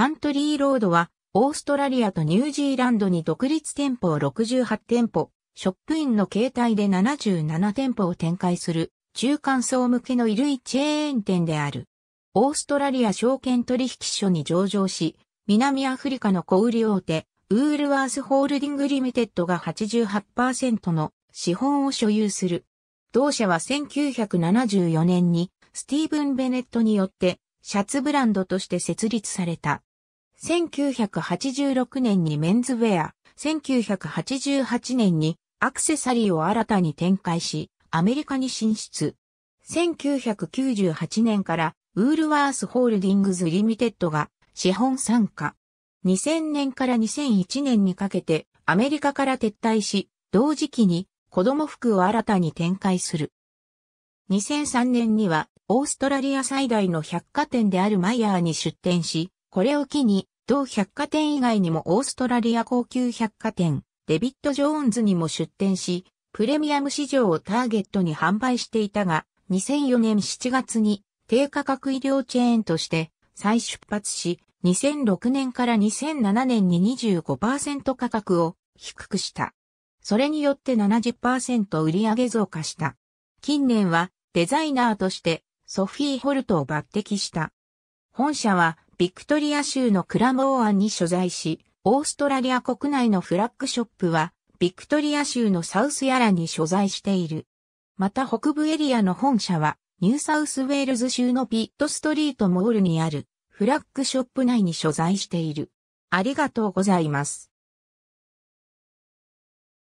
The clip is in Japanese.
カントリーロードは、オーストラリアとニュージーランドに独立店舗を68店舗、ショップインの携帯で77店舗を展開する、中間層向けの衣類チェーン店である。オーストラリア証券取引所に上場し、南アフリカの小売大手、ウールワースホールディングリミテッドが88%の資本を所有する。同社は1974年にスティーブン・ベネットによってシャツブランドとして設立された。1986年にメンズウェア、1988年にアクセサリーを新たに展開し、アメリカに進出。1998年からウールワースホールディングズリミテッドが資本参加。2000年から2001年にかけてアメリカから撤退し、同時期に子供服を新たに展開する。2003年にはオーストラリア最大の百貨店であるマイヤーに出店し、これを機に同百貨店以外にもオーストラリア高級百貨店、デビッド・ジョーンズにも出店し、プレミアム市場をターゲットに販売していたが、2004年7月に低価格医療チェーンとして再出発し、2006年から2007年に25%価格を低くした。それによって70%売上増加した。近年はデザイナーとしてソフィー・ホルトを抜擢した。本社はビクトリア州のクラモーアンに所在し、オーストラリア国内のフラッグショップは、ビクトリア州のサウスヤラに所在している。また北部エリアの本社は、ニューサウスウェールズ州のピットストリートモールにある、フラッグショップ内に所在している。ありがとうございます。